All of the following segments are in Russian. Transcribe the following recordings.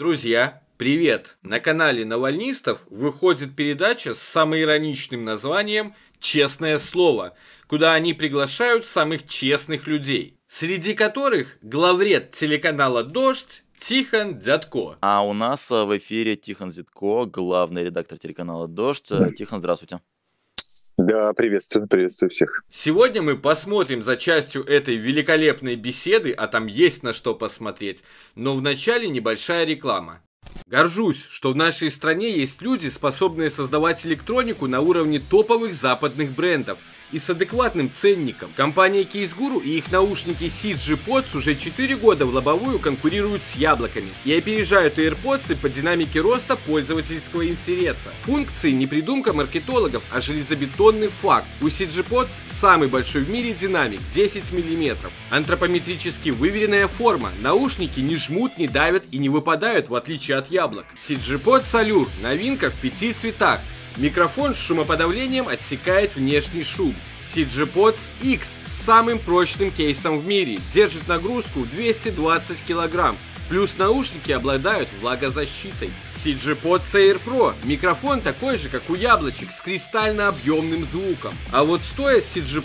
Друзья, привет! На канале Навальнистов выходит передача с самоироничным названием «Честное слово», куда они приглашают самых честных людей, среди которых главред телеканала «Дождь» Тихон Дядко. А у нас э, в эфире Тихон Зятко, главный редактор телеканала «Дождь». Э, Тихон, здравствуйте. Да, приветствую, приветствую всех. Сегодня мы посмотрим за частью этой великолепной беседы, а там есть на что посмотреть, но вначале небольшая реклама. Горжусь, что в нашей стране есть люди, способные создавать электронику на уровне топовых западных брендов – и с адекватным ценником. Компания Кейсгуру и их наушники CG Pods уже 4 года в лобовую конкурируют с яблоками и опережают AirPods по динамике роста пользовательского интереса. Функции не придумка маркетологов, а железобетонный факт. У CG Pods самый большой в мире динамик 10 мм. Антропометрически выверенная форма. Наушники не жмут, не давят и не выпадают в отличие от яблок. CG Pod Salure – новинка в пяти цветах. Микрофон с шумоподавлением отсекает внешний шум. cg X с самым прочным кейсом в мире держит нагрузку в 220 кг, плюс наушники обладают влагозащитой. cg Air Pro. Микрофон такой же, как у яблочек, с кристально объемным звуком. А вот стоит cg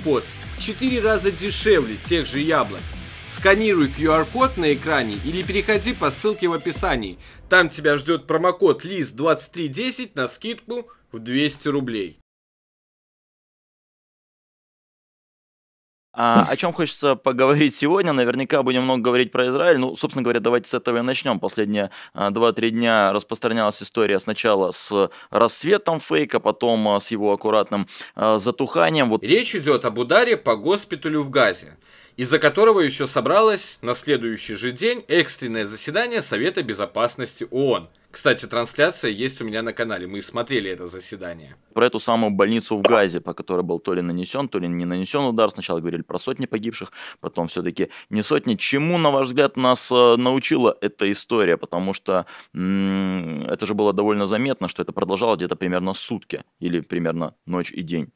в 4 раза дешевле тех же яблок. Сканируй QR-код на экране или переходи по ссылке в описании. Там тебя ждет промокод LIST2310 на скидку в 200 рублей. А, о чем хочется поговорить сегодня? Наверняка будем много говорить про Израиль. Ну, собственно говоря, давайте с этого и начнем. Последние 2-3 а, дня распространялась история сначала с рассветом фейка, потом а, с его аккуратным а, затуханием. Вот. Речь идет об ударе по госпиталю в Газе, из-за которого еще собралось на следующий же день экстренное заседание Совета Безопасности ООН – кстати, трансляция есть у меня на канале, мы смотрели это заседание. Про эту самую больницу в Газе, по которой был то ли нанесен, то ли не нанесен удар. Сначала говорили про сотни погибших, потом все-таки не сотни. Чему, на ваш взгляд, нас э, научила эта история? Потому что м- это же было довольно заметно, что это продолжало где-то примерно сутки или примерно ночь и день.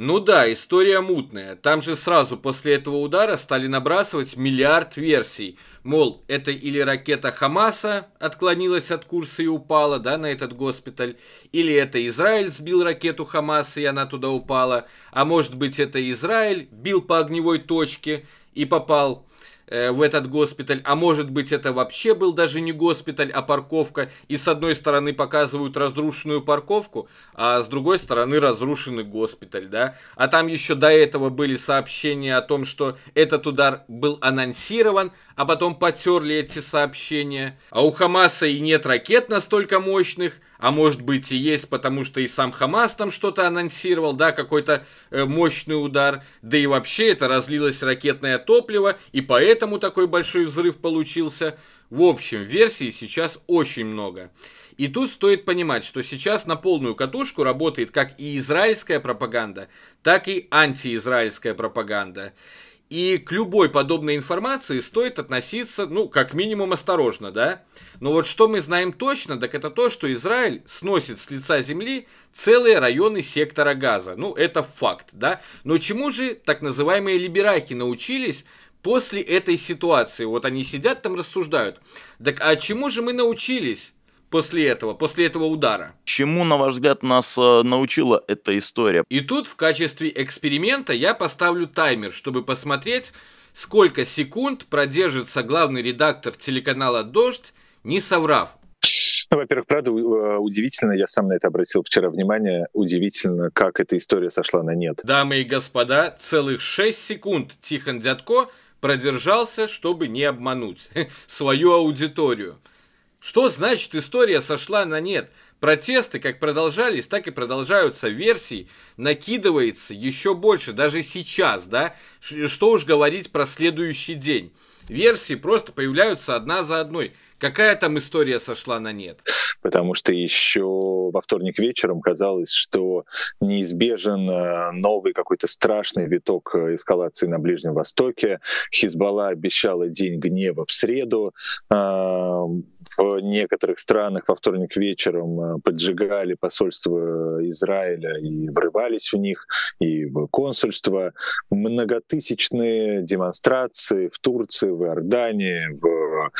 Ну да, история мутная. Там же сразу после этого удара стали набрасывать миллиард версий. Мол, это или ракета Хамаса отклонилась от курса и упала да, на этот госпиталь, или это Израиль сбил ракету Хамаса и она туда упала, а может быть это Израиль бил по огневой точке и попал Э, в этот госпиталь, а может быть это вообще был даже не госпиталь, а парковка, и с одной стороны показывают разрушенную парковку, а с другой стороны разрушенный госпиталь, да, а там еще до этого были сообщения о том, что этот удар был анонсирован, а потом потерли эти сообщения, а у Хамаса и нет ракет настолько мощных, а может быть и есть, потому что и сам Хамас там что-то анонсировал, да, какой-то э, мощный удар, да и вообще это разлилось ракетное топливо, и поэтому такой большой взрыв получился. В общем, версий сейчас очень много. И тут стоит понимать, что сейчас на полную катушку работает как и израильская пропаганда, так и антиизраильская пропаганда. И к любой подобной информации стоит относиться, ну, как минимум осторожно, да? Но вот что мы знаем точно, так это то, что Израиль сносит с лица земли целые районы сектора газа. Ну, это факт, да? Но чему же так называемые либераки научились после этой ситуации? Вот они сидят там рассуждают. Так а чему же мы научились? после этого, после этого удара. Чему, на ваш взгляд, нас э, научила эта история? И тут в качестве эксперимента я поставлю таймер, чтобы посмотреть, сколько секунд продержится главный редактор телеканала «Дождь», не соврав. Ну, во-первых, правда, э, удивительно, я сам на это обратил вчера внимание, удивительно, как эта история сошла на нет. Дамы и господа, целых 6 секунд Тихон Дядко продержался, чтобы не обмануть свою аудиторию. Что значит история сошла на нет? Протесты как продолжались, так и продолжаются. Версий накидывается еще больше, даже сейчас, да? Что уж говорить про следующий день. Версии просто появляются одна за одной. Какая там история сошла на нет? Потому что еще во вторник вечером казалось, что неизбежен э, новый какой-то страшный виток э, эскалации на Ближнем Востоке. Хизбалла обещала день гнева в среду в некоторых странах во вторник вечером э, поджигали посольство Израиля и врывались в них, и в консульство. Многотысячные демонстрации в Турции, в Иордании, в,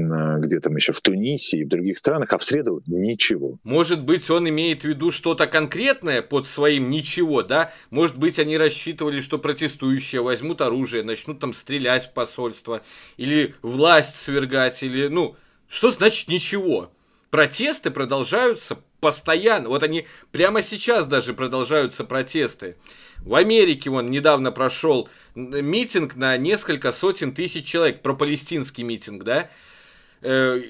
э, где там еще, в Тунисе и в других странах, а в среду ничего. Может быть, он имеет в виду что-то конкретное под своим «ничего», да? Может быть, они рассчитывали, что протестующие возьмут оружие, начнут там стрелять в посольство, или власть свергать, или, ну, что значит ничего? Протесты продолжаются постоянно. Вот они прямо сейчас даже продолжаются протесты. В Америке он недавно прошел митинг на несколько сотен тысяч человек. про палестинский митинг, да? Э,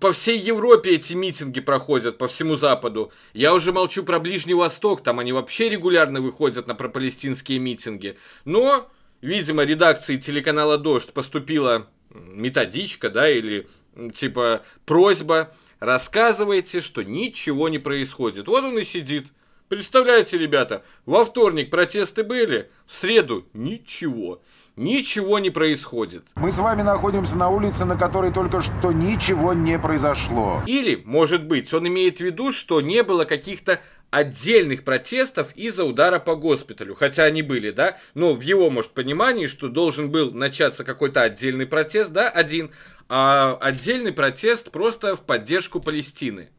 по всей Европе эти митинги проходят, по всему Западу. Я уже молчу про Ближний Восток, там они вообще регулярно выходят на пропалестинские митинги. Но, видимо, редакции телеканала «Дождь» поступила методичка, да, или типа просьба, рассказывайте, что ничего не происходит. Вот он и сидит. Представляете, ребята, во вторник протесты были, в среду ничего. Ничего не происходит. Мы с вами находимся на улице, на которой только что ничего не произошло. Или, может быть, он имеет в виду, что не было каких-то отдельных протестов из-за удара по госпиталю. Хотя они были, да, но в его, может, понимании, что должен был начаться какой-то отдельный протест, да, один, а отдельный протест просто в поддержку Палестины.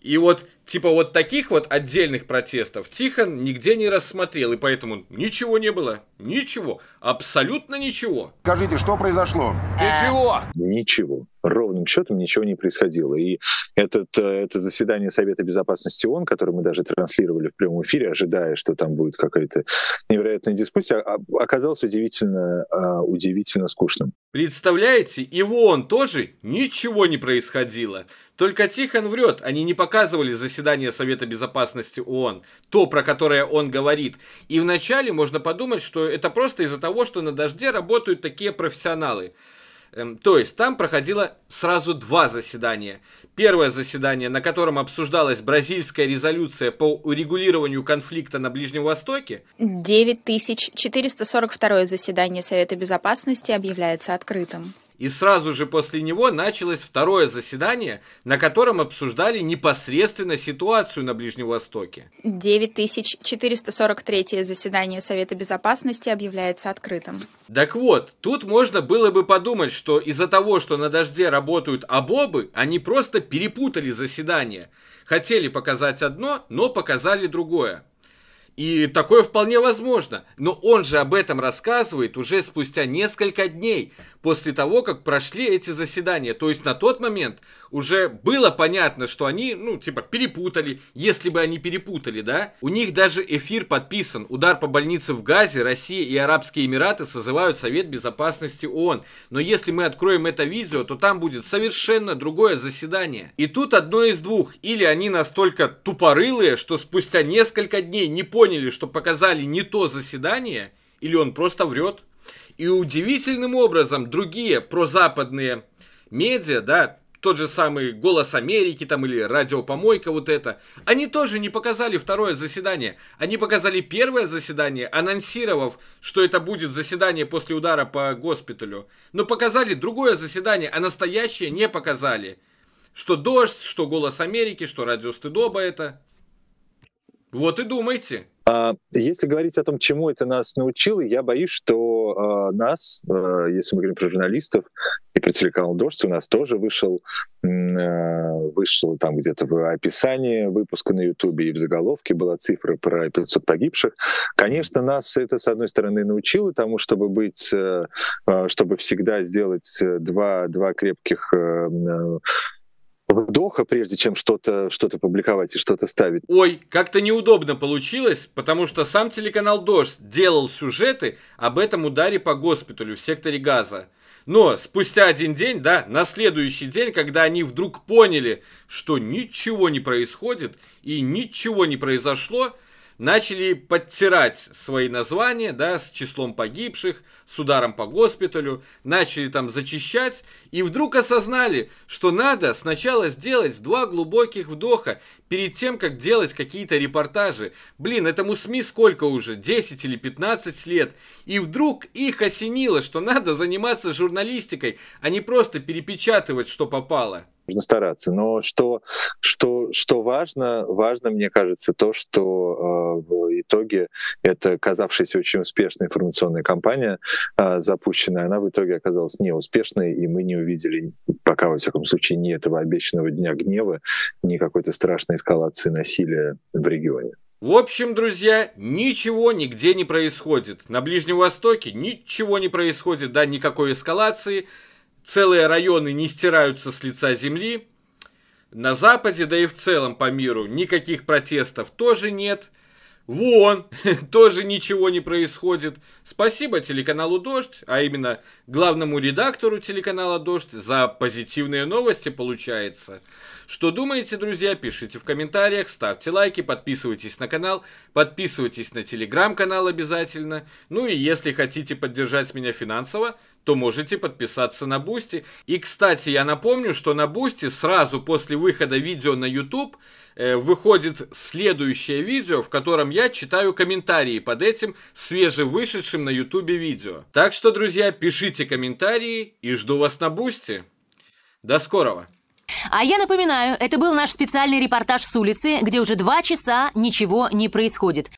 И вот, типа, вот таких вот отдельных протестов Тихон нигде не рассмотрел, и поэтому ничего не было. Ничего. Абсолютно ничего. Скажите, что произошло? Ничего. Ничего ровным счетом ничего не происходило. И этот, э, это заседание Совета Безопасности ООН, которое мы даже транслировали в прямом эфире, ожидая, что там будет какая-то невероятная дискуссия, а, оказалось удивительно, а, удивительно скучным. Представляете, и в ООН тоже ничего не происходило. Только Тихон врет, они не показывали заседание Совета Безопасности ООН, то, про которое он говорит. И вначале можно подумать, что это просто из-за того, что на дожде работают такие профессионалы. Эм, то есть там проходило сразу два заседания. Первое заседание, на котором обсуждалась бразильская резолюция по урегулированию конфликта на Ближнем Востоке. 9442 заседание Совета Безопасности объявляется открытым. И сразу же после него началось второе заседание, на котором обсуждали непосредственно ситуацию на Ближнем Востоке. 9443 заседание Совета Безопасности объявляется открытым. Так вот, тут можно было бы подумать, что из-за того, что на дожде работают обобы, они просто перепутали заседание. Хотели показать одно, но показали другое. И такое вполне возможно. Но он же об этом рассказывает уже спустя несколько дней после того, как прошли эти заседания. То есть на тот момент уже было понятно, что они, ну, типа, перепутали, если бы они перепутали, да? У них даже эфир подписан. Удар по больнице в Газе, Россия и Арабские Эмираты созывают Совет Безопасности ООН. Но если мы откроем это видео, то там будет совершенно другое заседание. И тут одно из двух. Или они настолько тупорылые, что спустя несколько дней не поняли, поняли, что показали не то заседание, или он просто врет. И удивительным образом другие прозападные медиа, да, тот же самый «Голос Америки» там или «Радиопомойка» вот это, они тоже не показали второе заседание. Они показали первое заседание, анонсировав, что это будет заседание после удара по госпиталю. Но показали другое заседание, а настоящее не показали. Что «Дождь», что «Голос Америки», что «Радио Стыдоба» это. Вот и думайте. А, если говорить о том, чему это нас научило, я боюсь, что а, нас, а, если мы говорим про журналистов и про телеканал «Дождь», у нас тоже вышел, вышел там где-то в описании выпуска на Ютубе и в заголовке была цифра про 500 погибших. Конечно, нас это, с одной стороны, научило тому, чтобы быть, чтобы всегда сделать э, два, два крепких э, вдоха, прежде чем что-то что публиковать и что-то ставить. Ой, как-то неудобно получилось, потому что сам телеканал «Дождь» делал сюжеты об этом ударе по госпиталю в секторе газа. Но спустя один день, да, на следующий день, когда они вдруг поняли, что ничего не происходит и ничего не произошло, начали подтирать свои названия, да, с числом погибших, с ударом по госпиталю, начали там зачищать, и вдруг осознали, что надо сначала сделать два глубоких вдоха перед тем, как делать какие-то репортажи. Блин, этому СМИ сколько уже, 10 или 15 лет, и вдруг их осенило, что надо заниматься журналистикой, а не просто перепечатывать, что попало нужно стараться. Но что, что, что важно, важно, мне кажется, то, что э, в итоге эта казавшаяся очень успешная информационная кампания, э, запущенная, она в итоге оказалась неуспешной, и мы не увидели пока, во всяком случае, ни этого обещанного дня гнева, ни какой-то страшной эскалации насилия в регионе. В общем, друзья, ничего нигде не происходит. На Ближнем Востоке ничего не происходит, да, никакой эскалации – целые районы не стираются с лица земли. На Западе, да и в целом по миру, никаких протестов тоже нет. вон тоже ничего не происходит. Спасибо телеканалу «Дождь», а именно главному редактору телеканала «Дождь» за позитивные новости получается. Что думаете, друзья, пишите в комментариях, ставьте лайки, подписывайтесь на канал, подписывайтесь на телеграм-канал обязательно. Ну и если хотите поддержать меня финансово, то можете подписаться на Бусти. И, кстати, я напомню, что на Бусти сразу после выхода видео на YouTube э, выходит следующее видео, в котором я читаю комментарии под этим свежевышедшим на YouTube видео. Так что, друзья, пишите комментарии и жду вас на Бусти. До скорого! А я напоминаю, это был наш специальный репортаж с улицы, где уже два часа ничего не происходит.